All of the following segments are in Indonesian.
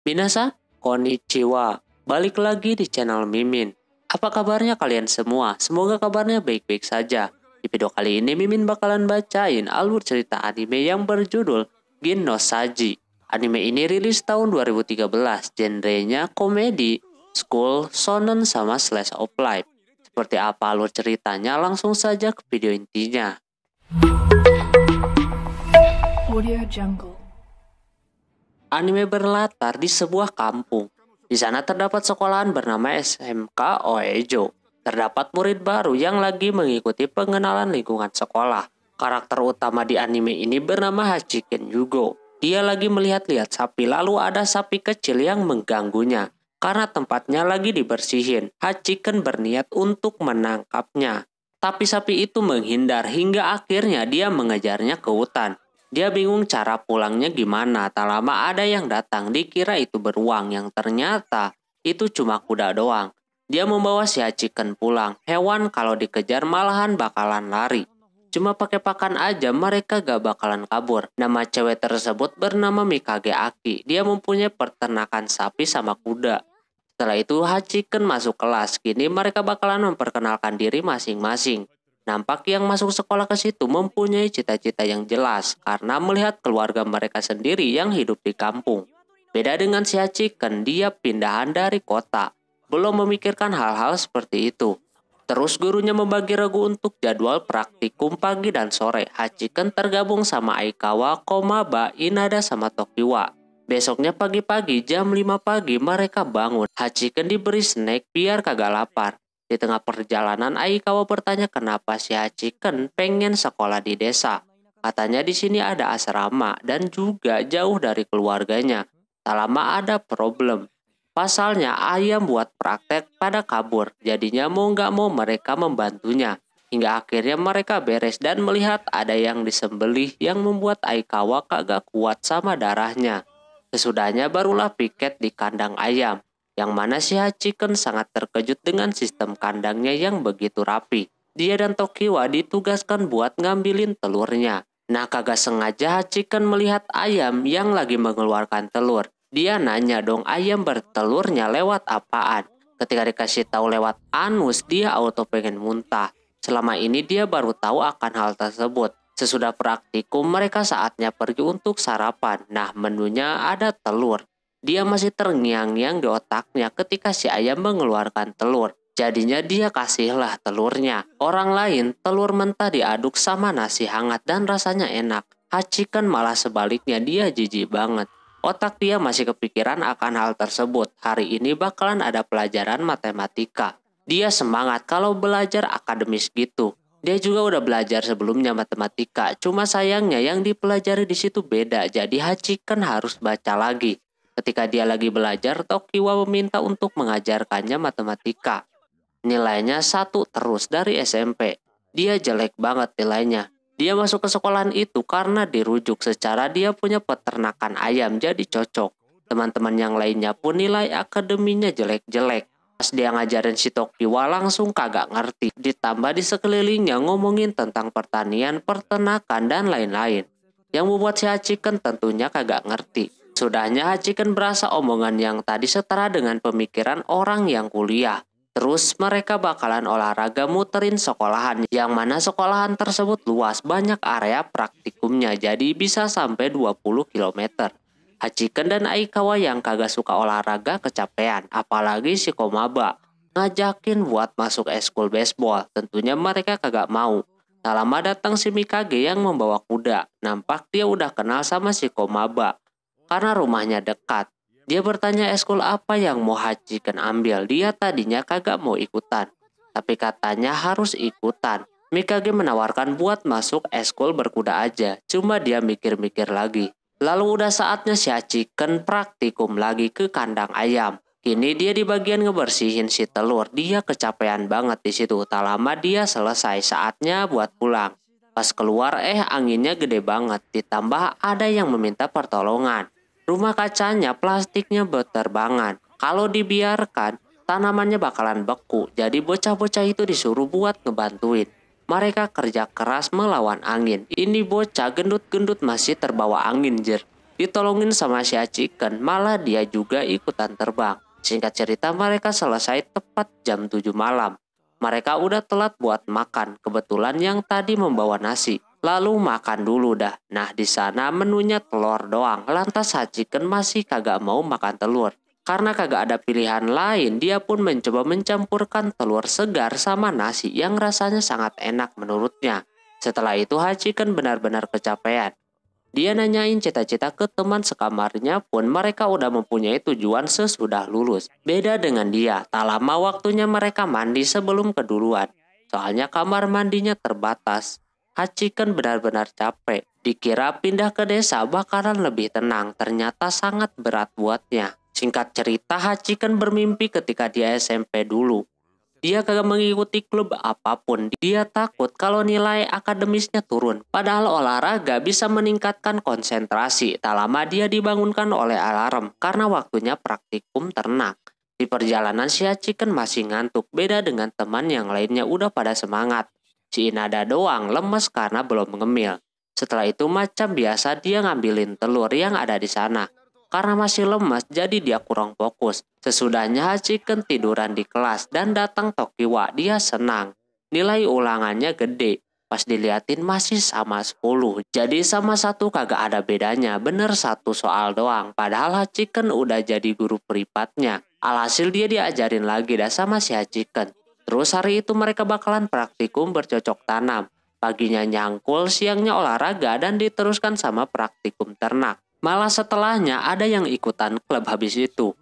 Binasa, konnichiwa. Balik lagi di channel Mimin. Apa kabarnya kalian semua? Semoga kabarnya baik-baik saja. Di video kali ini Mimin bakalan bacain alur cerita anime yang berjudul Gin no Saji. Anime ini rilis tahun 2013, genrenya komedi, school, shonen, sama slice of life. Seperti apa alur ceritanya langsung saja ke video intinya. Audio Jungle anime berlatar di sebuah kampung. Di sana terdapat sekolahan bernama SMK Oejo. Terdapat murid baru yang lagi mengikuti pengenalan lingkungan sekolah. Karakter utama di anime ini bernama Hachiken Yugo. Dia lagi melihat-lihat sapi lalu ada sapi kecil yang mengganggunya. Karena tempatnya lagi dibersihin, Hachiken berniat untuk menangkapnya. Tapi sapi itu menghindar hingga akhirnya dia mengejarnya ke hutan. Dia bingung cara pulangnya gimana, tak lama ada yang datang, dikira itu beruang yang ternyata itu cuma kuda doang. Dia membawa si Hachiken pulang, hewan kalau dikejar malahan bakalan lari. Cuma pakai pakan aja mereka gak bakalan kabur. Nama cewek tersebut bernama Mikage Aki. Dia mempunyai peternakan sapi sama kuda. Setelah itu Hachiken masuk kelas. Kini mereka bakalan memperkenalkan diri masing-masing. Nampak yang masuk sekolah ke situ mempunyai cita-cita yang jelas karena melihat keluarga mereka sendiri yang hidup di kampung. Beda dengan si Hachiken, dia pindahan dari kota, belum memikirkan hal-hal seperti itu. Terus gurunya membagi regu untuk jadwal praktikum pagi dan sore. Hachiken tergabung sama Aikawa, Komaba, Inada sama Tokiwa. Besoknya pagi-pagi jam 5 pagi mereka bangun. Hachiken diberi snack biar kagak lapar. Di tengah perjalanan, Aikawa bertanya kenapa si Hachiken pengen sekolah di desa. Katanya di sini ada asrama dan juga jauh dari keluarganya. Tak lama ada problem. Pasalnya ayam buat praktek pada kabur, jadinya mau nggak mau mereka membantunya. Hingga akhirnya mereka beres dan melihat ada yang disembelih yang membuat Aikawa kagak kuat sama darahnya. Sesudahnya barulah piket di kandang ayam yang mana si Hachiken sangat terkejut dengan sistem kandangnya yang begitu rapi. Dia dan Tokiwa ditugaskan buat ngambilin telurnya. Nah kagak sengaja Hachiken melihat ayam yang lagi mengeluarkan telur. Dia nanya dong ayam bertelurnya lewat apaan. Ketika dikasih tahu lewat anus, dia auto pengen muntah. Selama ini dia baru tahu akan hal tersebut. Sesudah praktikum, mereka saatnya pergi untuk sarapan. Nah, menunya ada telur. Dia masih terngiang-ngiang di otaknya ketika si ayam mengeluarkan telur. Jadinya dia kasihlah telurnya. Orang lain, telur mentah diaduk sama nasi hangat dan rasanya enak. Hachikan malah sebaliknya dia jijik banget. Otak dia masih kepikiran akan hal tersebut. Hari ini bakalan ada pelajaran matematika. Dia semangat kalau belajar akademis gitu. Dia juga udah belajar sebelumnya matematika, cuma sayangnya yang dipelajari di situ beda, jadi Hachikan harus baca lagi. Ketika dia lagi belajar, Tokiwa meminta untuk mengajarkannya matematika. Nilainya satu terus dari SMP. Dia jelek banget nilainya. Dia masuk ke sekolahan itu karena dirujuk secara dia punya peternakan ayam jadi cocok. Teman-teman yang lainnya pun nilai akademinya jelek-jelek. Pas dia ngajarin si Tokiwa langsung kagak ngerti. Ditambah di sekelilingnya ngomongin tentang pertanian, peternakan, dan lain-lain. Yang membuat si Hachiken tentunya kagak ngerti. Sudahnya Hachiken berasa omongan yang tadi setara dengan pemikiran orang yang kuliah. Terus mereka bakalan olahraga muterin sekolahan yang mana sekolahan tersebut luas banyak area praktikumnya jadi bisa sampai 20 km. Hachiken dan Aikawa yang kagak suka olahraga kecapean apalagi si Komaba ngajakin buat masuk eskul baseball tentunya mereka kagak mau. Tak lama datang si Mikage yang membawa kuda. Nampak dia udah kenal sama si Komaba karena rumahnya dekat. Dia bertanya eskul eh, apa yang mau Haji Ken ambil. Dia tadinya kagak mau ikutan, tapi katanya harus ikutan. Mikage menawarkan buat masuk eskul berkuda aja, cuma dia mikir-mikir lagi. Lalu udah saatnya si Haji Ken praktikum lagi ke kandang ayam. Kini dia di bagian ngebersihin si telur, dia kecapean banget di situ. Tak lama dia selesai, saatnya buat pulang. Pas keluar eh anginnya gede banget, ditambah ada yang meminta pertolongan. Rumah kacanya plastiknya berterbangan. Kalau dibiarkan, tanamannya bakalan beku. Jadi bocah-bocah itu disuruh buat ngebantuin. Mereka kerja keras melawan angin. Ini bocah gendut-gendut masih terbawa angin jer. Ditolongin sama si Aciken, malah dia juga ikutan terbang. Singkat cerita mereka selesai tepat jam 7 malam. Mereka udah telat buat makan, kebetulan yang tadi membawa nasi. Lalu makan dulu dah. Nah di sana menunya telur doang. Lantas Hachiken masih kagak mau makan telur. Karena kagak ada pilihan lain, dia pun mencoba mencampurkan telur segar sama nasi yang rasanya sangat enak menurutnya. Setelah itu Hachiken benar-benar kecapean. Dia nanyain cita-cita ke teman sekamarnya pun mereka udah mempunyai tujuan sesudah lulus. Beda dengan dia, tak lama waktunya mereka mandi sebelum keduluan. Soalnya kamar mandinya terbatas. Hachiken benar-benar capek. Dikira pindah ke desa bakalan lebih tenang, ternyata sangat berat buatnya. Singkat cerita, Hachiken bermimpi ketika dia SMP dulu. Dia kagak mengikuti klub apapun. Dia takut kalau nilai akademisnya turun. Padahal olahraga bisa meningkatkan konsentrasi. Tak lama dia dibangunkan oleh alarm karena waktunya praktikum ternak. Di perjalanan si Hachiken masih ngantuk, beda dengan teman yang lainnya udah pada semangat. Si Inada doang lemes karena belum mengemil. Setelah itu macam biasa dia ngambilin telur yang ada di sana. Karena masih lemas jadi dia kurang fokus. Sesudahnya Hachiken tiduran di kelas dan datang Tokiwa dia senang. Nilai ulangannya gede. Pas diliatin masih sama 10. Jadi sama satu kagak ada bedanya. Bener satu soal doang. Padahal Hachiken udah jadi guru peripatnya. Alhasil dia diajarin lagi dah sama si Hachiken. Terus hari itu mereka bakalan praktikum bercocok tanam. Paginya nyangkul, siangnya olahraga, dan diteruskan sama praktikum ternak. Malah setelahnya ada yang ikutan klub habis itu.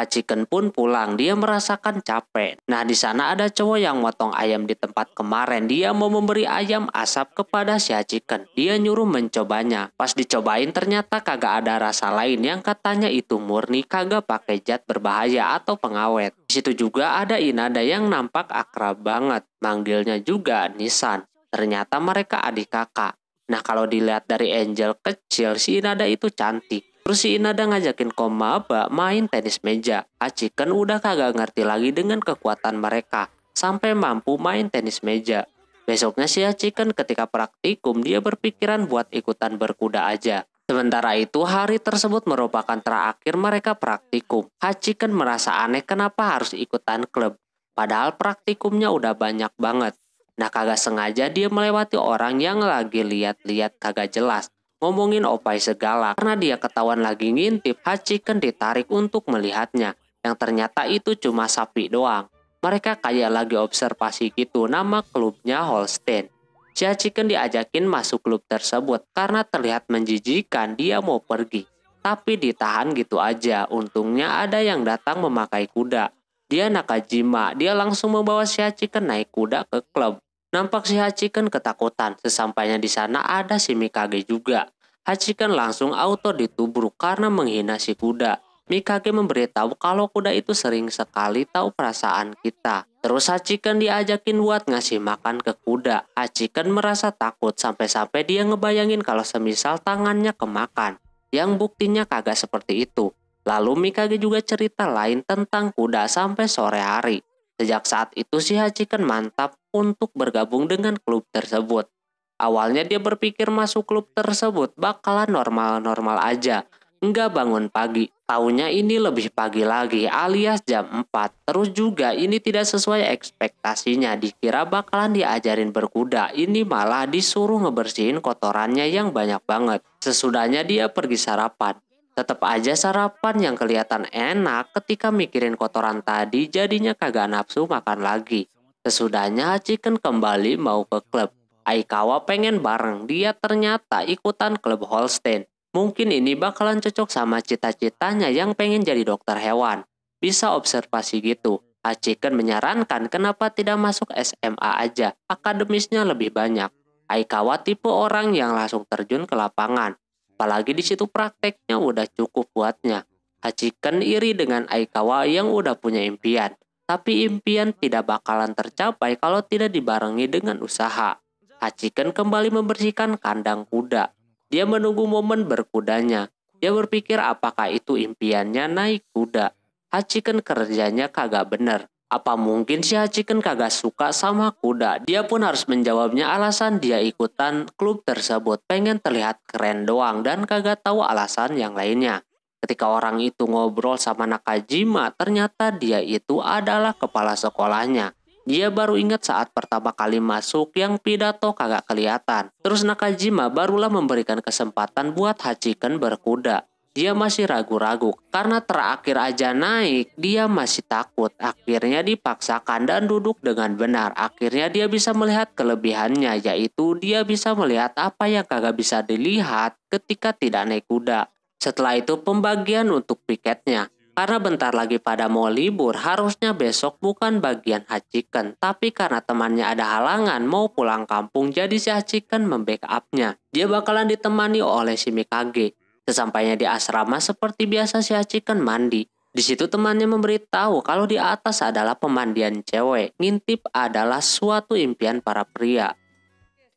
Hachiken pun pulang. Dia merasakan capek. Nah, di sana ada cowok yang motong ayam di tempat kemarin. Dia mau memberi ayam asap kepada si Hachiken. Dia nyuruh mencobanya. Pas dicobain ternyata kagak ada rasa lain yang katanya itu murni kagak pakai zat berbahaya atau pengawet. Di situ juga ada Inada yang nampak akrab banget. Manggilnya juga Nisan. Ternyata mereka adik kakak. Nah kalau dilihat dari Angel kecil, si Inada itu cantik. Terus si Inada ngajakin Koma apa main tenis meja. Aci kan udah kagak ngerti lagi dengan kekuatan mereka, sampai mampu main tenis meja. Besoknya si Aci kan ketika praktikum dia berpikiran buat ikutan berkuda aja. Sementara itu, hari tersebut merupakan terakhir mereka praktikum. Hachiken merasa aneh kenapa harus ikutan klub. Padahal praktikumnya udah banyak banget. Nah kagak sengaja dia melewati orang yang lagi lihat-lihat kagak jelas ngomongin Opai segala karena dia ketahuan lagi ngintip Hachiken ditarik untuk melihatnya yang ternyata itu cuma sapi doang. Mereka kayak lagi observasi gitu nama klubnya Holstein. Si Hachiken diajakin masuk klub tersebut karena terlihat menjijikan dia mau pergi. Tapi ditahan gitu aja, untungnya ada yang datang memakai kuda. Dia Nakajima, dia langsung membawa si Hachiken naik kuda ke klub. Nampak si Hachiken ketakutan, sesampainya di sana ada si Mikage juga. Hachiken langsung auto ditubruk karena menghina si kuda. Mikage memberitahu kalau kuda itu sering sekali tahu perasaan kita. Terus Hachiken diajakin buat ngasih makan ke kuda. Hachiken merasa takut sampai-sampai dia ngebayangin kalau semisal tangannya kemakan. Yang buktinya kagak seperti itu. Lalu Mikage juga cerita lain tentang kuda sampai sore hari. Sejak saat itu si kan mantap untuk bergabung dengan klub tersebut. Awalnya dia berpikir masuk klub tersebut bakalan normal-normal aja. Nggak bangun pagi. Taunya ini lebih pagi lagi alias jam 4. Terus juga ini tidak sesuai ekspektasinya. Dikira bakalan diajarin berkuda. Ini malah disuruh ngebersihin kotorannya yang banyak banget. Sesudahnya dia pergi sarapan. Tetap aja sarapan yang kelihatan enak ketika mikirin kotoran tadi jadinya kagak nafsu makan lagi. Sesudahnya Chicken kembali mau ke klub. Aikawa pengen bareng, dia ternyata ikutan klub Holstein. Mungkin ini bakalan cocok sama cita-citanya yang pengen jadi dokter hewan. Bisa observasi gitu. Hachiken ah, menyarankan kenapa tidak masuk SMA aja, akademisnya lebih banyak. Aikawa tipe orang yang langsung terjun ke lapangan. Apalagi di situ prakteknya udah cukup buatnya. Hachiken iri dengan Aikawa yang udah punya impian. Tapi impian tidak bakalan tercapai kalau tidak dibarengi dengan usaha. Hachiken kembali membersihkan kandang kuda. Dia menunggu momen berkudanya. Dia berpikir apakah itu impiannya naik kuda. Hachiken kerjanya kagak bener. Apa mungkin si Hachiken kagak suka sama kuda? Dia pun harus menjawabnya alasan dia ikutan klub tersebut. Pengen terlihat keren doang dan kagak tahu alasan yang lainnya. Ketika orang itu ngobrol sama Nakajima, ternyata dia itu adalah kepala sekolahnya. Dia baru ingat saat pertama kali masuk yang pidato kagak kelihatan. Terus Nakajima barulah memberikan kesempatan buat Hachiken berkuda dia masih ragu-ragu karena terakhir aja naik dia masih takut akhirnya dipaksakan dan duduk dengan benar akhirnya dia bisa melihat kelebihannya yaitu dia bisa melihat apa yang kagak bisa dilihat ketika tidak naik kuda setelah itu pembagian untuk piketnya karena bentar lagi pada mau libur harusnya besok bukan bagian Hachiken tapi karena temannya ada halangan mau pulang kampung jadi si Hachiken membackupnya dia bakalan ditemani oleh si Mikage Sesampainya di asrama seperti biasa si Hachiken mandi. Di situ temannya memberitahu kalau di atas adalah pemandian cewek, ngintip adalah suatu impian para pria.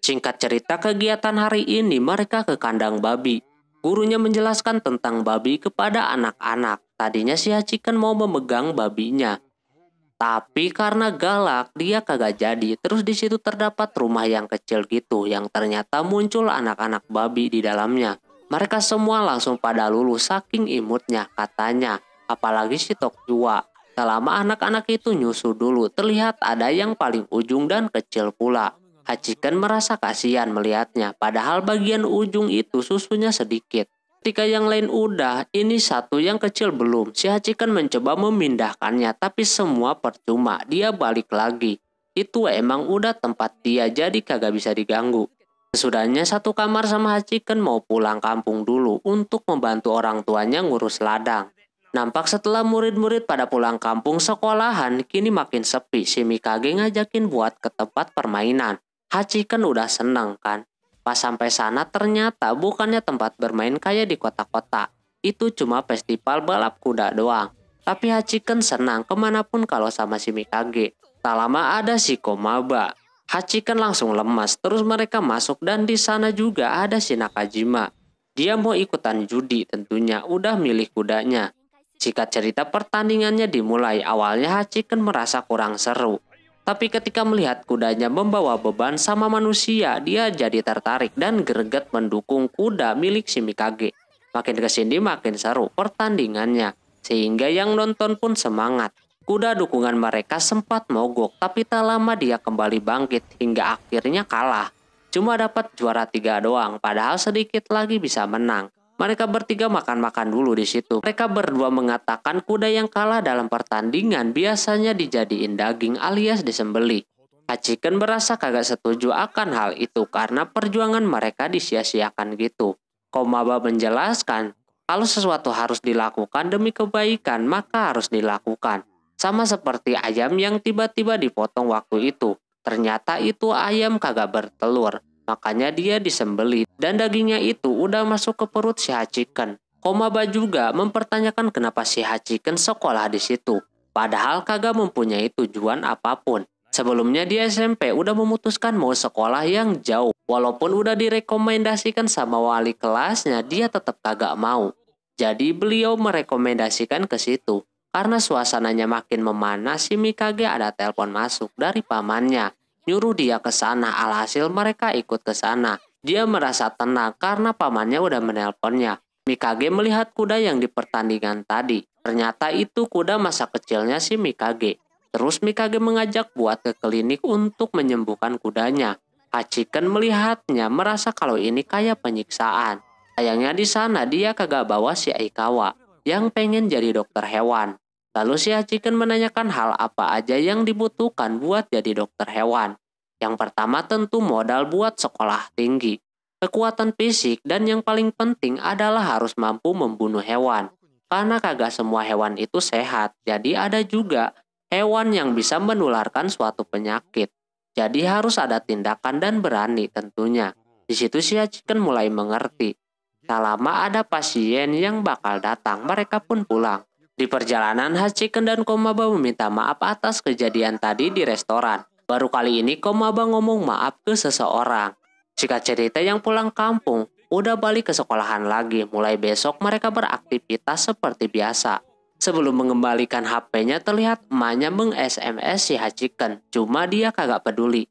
Singkat cerita kegiatan hari ini mereka ke kandang babi. Gurunya menjelaskan tentang babi kepada anak-anak. Tadinya si Hachiken mau memegang babinya. Tapi karena galak dia kagak jadi. Terus di situ terdapat rumah yang kecil gitu yang ternyata muncul anak-anak babi di dalamnya. Mereka semua langsung pada lulu saking imutnya katanya. Apalagi si Tok Jua. Selama anak-anak itu nyusu dulu, terlihat ada yang paling ujung dan kecil pula. Hachiken merasa kasihan melihatnya, padahal bagian ujung itu susunya sedikit. Ketika yang lain udah, ini satu yang kecil belum. Si Hachiken mencoba memindahkannya, tapi semua percuma. Dia balik lagi. Itu emang udah tempat dia, jadi kagak bisa diganggu. Sesudahnya satu kamar sama Hachiken mau pulang kampung dulu untuk membantu orang tuanya ngurus ladang. Nampak setelah murid-murid pada pulang kampung sekolahan, kini makin sepi si Mikage ngajakin buat ke tempat permainan. Hachiken udah seneng kan? Pas sampai sana ternyata bukannya tempat bermain kayak di kota-kota. Itu cuma festival balap kuda doang. Tapi Hachiken senang kemanapun kalau sama si Mikage. Tak lama ada si Komaba. Hachikan langsung lemas, terus mereka masuk dan di sana juga ada si Nakajima. Dia mau ikutan judi tentunya, udah milih kudanya. Jika cerita pertandingannya dimulai, awalnya Hachiken merasa kurang seru. Tapi ketika melihat kudanya membawa beban sama manusia, dia jadi tertarik dan greget mendukung kuda milik si Mikage. Makin kesini makin seru pertandingannya, sehingga yang nonton pun semangat. Kuda dukungan mereka sempat mogok, tapi tak lama dia kembali bangkit hingga akhirnya kalah. Cuma dapat juara tiga doang, padahal sedikit lagi bisa menang. Mereka bertiga makan-makan dulu di situ. Mereka berdua mengatakan kuda yang kalah dalam pertandingan biasanya dijadiin daging alias disembeli. Hachiken berasa kagak setuju akan hal itu karena perjuangan mereka disia-siakan gitu. Komaba menjelaskan, kalau sesuatu harus dilakukan demi kebaikan, maka harus dilakukan. Sama seperti ayam yang tiba-tiba dipotong waktu itu. Ternyata itu ayam kagak bertelur. Makanya dia disembeli dan dagingnya itu udah masuk ke perut si Hachiken. Komaba juga mempertanyakan kenapa si Hachiken sekolah di situ. Padahal kagak mempunyai tujuan apapun. Sebelumnya di SMP udah memutuskan mau sekolah yang jauh. Walaupun udah direkomendasikan sama wali kelasnya, dia tetap kagak mau. Jadi beliau merekomendasikan ke situ. Karena suasananya makin memanas, si Mikage ada telepon masuk dari pamannya. Nyuruh dia ke sana, alhasil mereka ikut ke sana. Dia merasa tenang karena pamannya udah menelponnya. Mikage melihat kuda yang di pertandingan tadi. Ternyata itu kuda masa kecilnya si Mikage. Terus Mikage mengajak buat ke klinik untuk menyembuhkan kudanya. Hachiken melihatnya merasa kalau ini kayak penyiksaan. Sayangnya di sana dia kagak bawa si Aikawa yang pengen jadi dokter hewan. Lalu si Hachiken menanyakan hal apa aja yang dibutuhkan buat jadi dokter hewan. Yang pertama tentu modal buat sekolah tinggi, kekuatan fisik, dan yang paling penting adalah harus mampu membunuh hewan. Karena kagak semua hewan itu sehat, jadi ada juga hewan yang bisa menularkan suatu penyakit. Jadi harus ada tindakan dan berani tentunya. Di situ si Hachiken mulai mengerti. Tak lama ada pasien yang bakal datang, mereka pun pulang. Di perjalanan, Hachiken dan Komaba meminta maaf atas kejadian tadi di restoran. Baru kali ini Komaba ngomong maaf ke seseorang. Jika cerita yang pulang kampung, udah balik ke sekolahan lagi. Mulai besok mereka beraktivitas seperti biasa. Sebelum mengembalikan HP-nya terlihat emaknya meng-SMS si Hachiken. Cuma dia kagak peduli.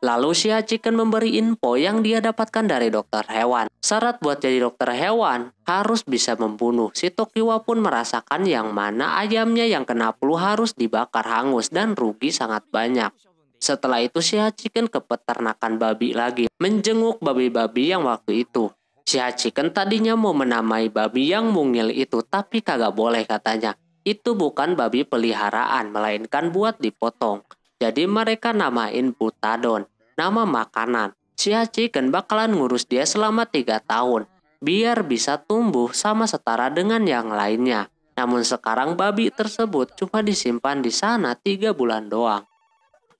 Lalu si Hachiken memberi info yang dia dapatkan dari dokter hewan. Syarat buat jadi dokter hewan harus bisa membunuh. Si Tokiwa pun merasakan yang mana ayamnya yang kena flu harus dibakar hangus dan rugi sangat banyak. Setelah itu si Hachiken ke peternakan babi lagi, menjenguk babi-babi yang waktu itu. Si Hachiken tadinya mau menamai babi yang mungil itu, tapi kagak boleh katanya. Itu bukan babi peliharaan, melainkan buat dipotong. Jadi mereka namain Butadon nama makanan. Si Hachiken bakalan ngurus dia selama tiga tahun, biar bisa tumbuh sama setara dengan yang lainnya. Namun sekarang babi tersebut cuma disimpan di sana tiga bulan doang.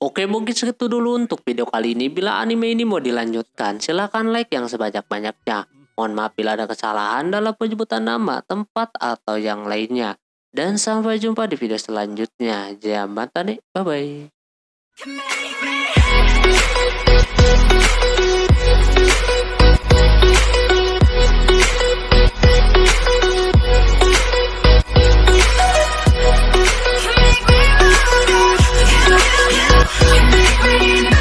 Oke mungkin segitu dulu untuk video kali ini. Bila anime ini mau dilanjutkan, silahkan like yang sebanyak-banyaknya. Mohon maaf bila ada kesalahan dalam penyebutan nama, tempat, atau yang lainnya. Dan sampai jumpa di video selanjutnya. Jangan mata nih, bye-bye. you.